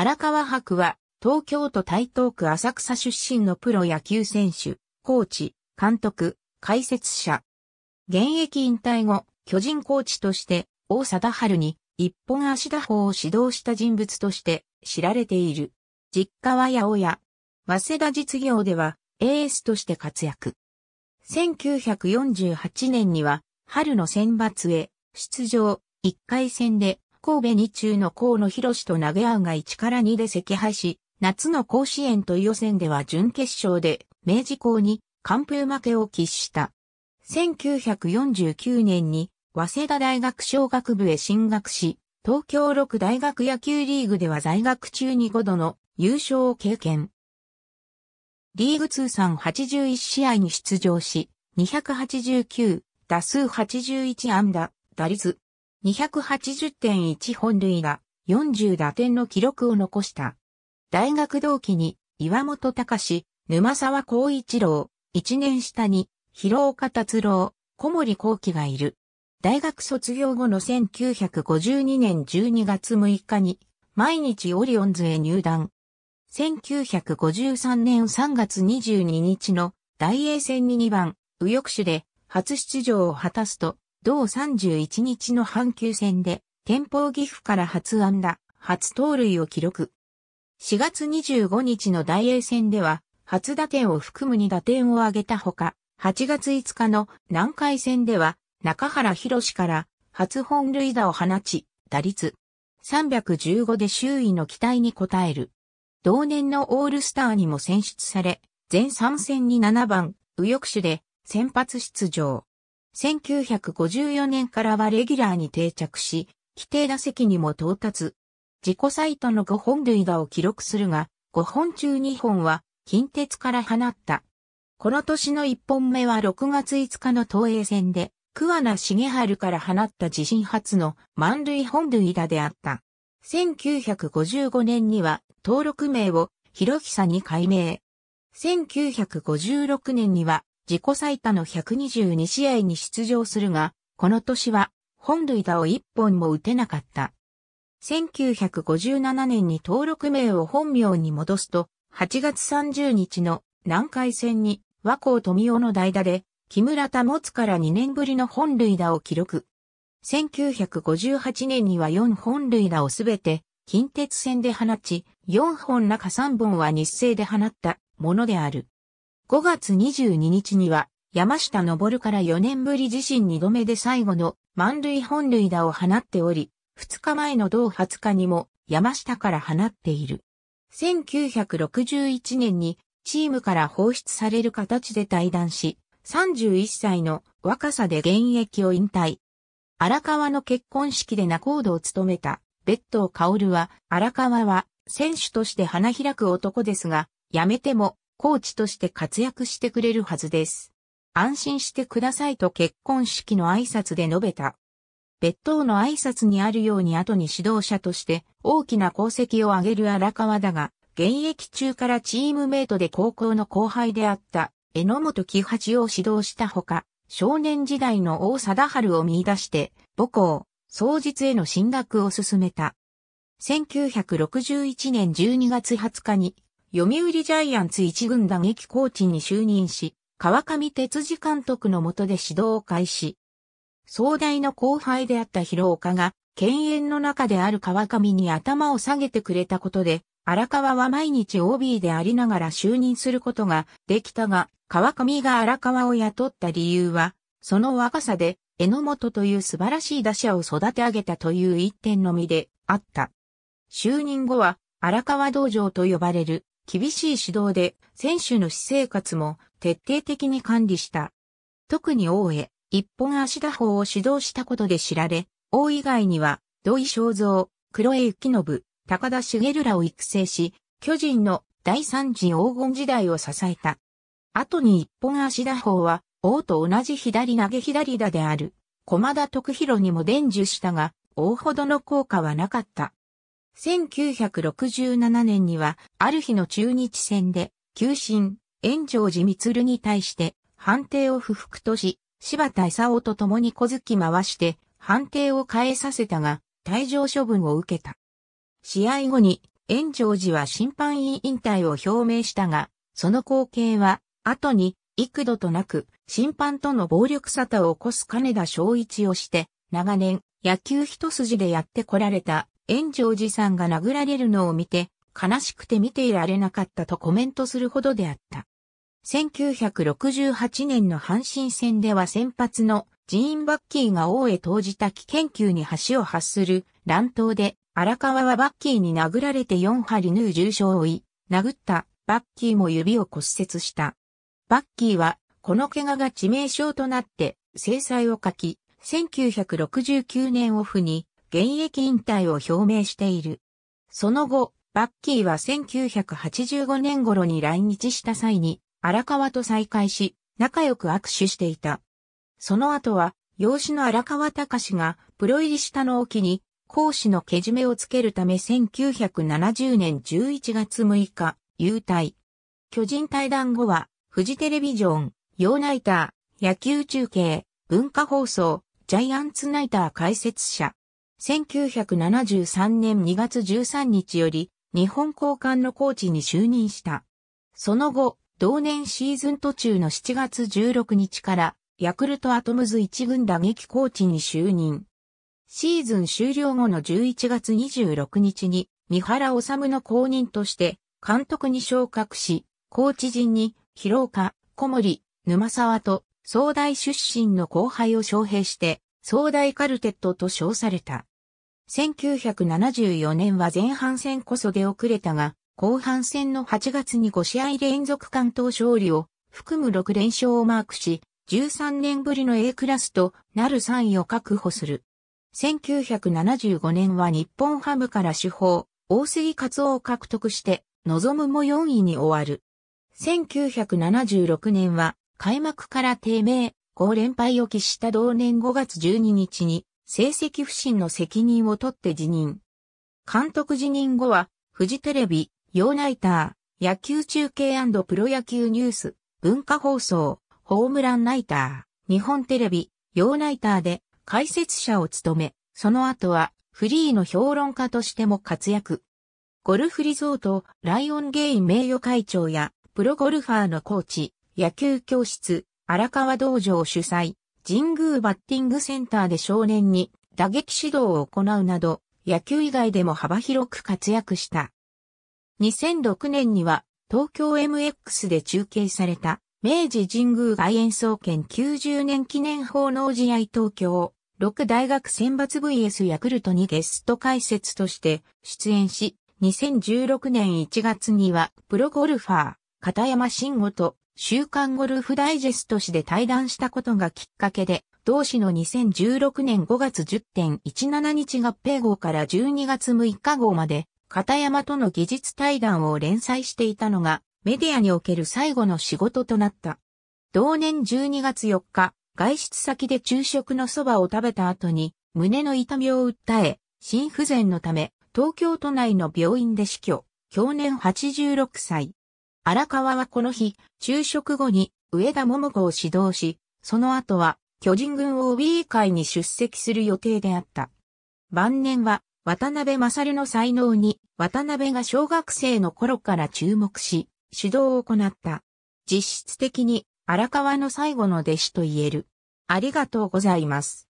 荒川博は、東京都台東区浅草出身のプロ野球選手、コーチ、監督、解説者。現役引退後、巨人コーチとして、大貞春に一本足打法を指導した人物として知られている。実家は八百屋。早稲田実業では、エースとして活躍。1948年には、春の選抜へ、出場、1回戦で、神戸日中の河野博士と投げ合うが1から2で赤敗し、夏の甲子園と予選では準決勝で明治校に完封負けを喫した。1949年に早稲田大学小学部へ進学し、東京六大学野球リーグでは在学中に5度の優勝を経験。リーグ通算81試合に出場し、289、打数81安打、打率280.1本塁打、40打点の記録を残した。大学同期に岩本隆、沼沢光一郎、一年下に広岡達郎、小森幸喜がいる。大学卒業後の1952年12月6日に毎日オリオンズへ入団。1953年3月22日の大英戦に2番、右翼手で初出場を果たすと、同31日の阪急戦で、天保岐阜から初安打、初盗塁を記録。4月25日の大英戦では、初打点を含む2打点を挙げたほか、8月5日の南海戦では、中原博から初本塁打を放ち、打率315で周囲の期待に応える。同年のオールスターにも選出され、全3戦に7番、右翼手で先発出場。1954年からはレギュラーに定着し、規定打席にも到達。自己サイトの5本塁打を記録するが、5本中2本は近鉄から放った。この年の1本目は6月5日の東映戦で、桑名茂春から放った自身初の満塁本塁打であった。1955年には登録名を広久に改名。1956年には自己最多の122試合に出場するが、この年は本塁打を1本も打てなかった。1957年に登録名を本名に戻すと、8月30日の南海戦に和光富夫の代打で、木村田持つから2年ぶりの本塁打を記録。1958年には4本塁打をすべて近鉄戦で放ち、4本中3本は日生で放ったものである。5月22日には、山下昇から4年ぶり自身2度目で最後の満塁本塁打を放っており、2日前の同20日にも山下から放っている。1961年にチームから放出される形で退団し、31歳の若さで現役を引退。荒川の結婚式で仲人を務めた、別当薫は、荒川は選手として花開く男ですが、やめてもコーチとして活躍してくれるはずです。安心してくださいと結婚式の挨拶で述べた。別当の挨拶にあるように後に指導者として大きな功績を挙げる荒川だが、現役中からチームメイトで高校の後輩であった榎本喜八を指導したほか、少年時代の大貞治を見出して母校、創日への進学を進めた。1961年12月20日に読売ジャイアンツ一軍打撃コーチに就任し、川上哲司監督の下で指導を開始。壮大の後輩であった広岡が、犬猿の中である川上に頭を下げてくれたことで、荒川は毎日 OB でありながら就任することができたが、川上が荒川を雇った理由は、その若さで、榎本という素晴らしい打者を育て上げたという一点のみであった。就任後は、荒川道場と呼ばれる厳しい指導で選手の私生活も徹底的に管理した。特に王へ一本足打法を指導したことで知られ、王以外には土井正造、黒江幸信、高田茂らを育成し、巨人の第三次黄金時代を支えた。後に一本足打法は王と同じ左投げ左打である。駒田徳弘にも伝授したが、王ほどの効果はなかった。1967年には、ある日の中日戦で、急進、炎上寺光に対して、判定を不服とし、柴田勲と共に小突き回して、判定を変えさせたが、退場処分を受けた。試合後に、炎上寺は審判員引退を表明したが、その光景は、後に、幾度となく、審判との暴力沙汰を起こす金田昭一をして、長年、野球一筋でやってこられた炎上寺さんが殴られるのを見て、悲しくて見ていられなかったとコメントするほどであった。1968年の阪神戦では先発のジーン・バッキーが王へ投じた危険球に橋を発する乱闘で荒川はバッキーに殴られて4針縫う重傷を負い、殴ったバッキーも指を骨折した。バッキーはこの怪我が致命傷となって制裁を書き、1969年オフに現役引退を表明している。その後、バッキーは1985年頃に来日した際に荒川と再会し、仲良く握手していた。その後は、養子の荒川隆がプロ入りしたのを機に、講師のけじめをつけるため1970年11月6日、優退。巨人対談後は、フジテレビジョン、洋ナイター、野球中継、文化放送、ジャイアンツナイター解説者、1973年2月13日より日本交換のコーチに就任した。その後、同年シーズン途中の7月16日からヤクルトアトムズ一軍打撃コーチに就任。シーズン終了後の11月26日に三原治の後任として監督に昇格し、コーチ陣に広岡、小森、沼沢と総大出身の後輩を招聘して、総大カルテットと称された。1974年は前半戦こそ出遅れたが、後半戦の8月に5試合連続関東勝利を含む6連勝をマークし、13年ぶりの A クラスとなる3位を確保する。1975年は日本ハムから主砲、大杉勝夫を獲得して、望むも4位に終わる。1976年は開幕から低迷、5連敗を喫した同年5月12日に成績不振の責任を取って辞任。監督辞任後は、フジテレビ、ヨーナイター、野球中継プロ野球ニュース、文化放送、ホームランナイター、日本テレビ、ヨーナイターで解説者を務め、その後はフリーの評論家としても活躍。ゴルフリゾート、ライオンゲイン名誉会長や、プロゴルファーのコーチ、野球教室、荒川道場主催、神宮バッティングセンターで少年に打撃指導を行うなど、野球以外でも幅広く活躍した。2006年には東京 MX で中継された明治神宮外苑総研90年記念法納試合東京6大学選抜 VS ヤクルトにゲスト解説として出演し、2016年1月にはプロゴルファー、片山慎吾と週刊ゴルフダイジェスト誌で対談したことがきっかけで、同誌の2016年5月10.17日合併号から12月6日号まで、片山との技術対談を連載していたのが、メディアにおける最後の仕事となった。同年12月4日、外出先で昼食のそばを食べた後に、胸の痛みを訴え、心不全のため、東京都内の病院で死去、去年86歳。荒川はこの日、昼食後に上田桃子を指導し、その後は巨人軍 OB 会に出席する予定であった。晩年は渡辺勝の才能に渡辺が小学生の頃から注目し、指導を行った。実質的に荒川の最後の弟子と言える。ありがとうございます。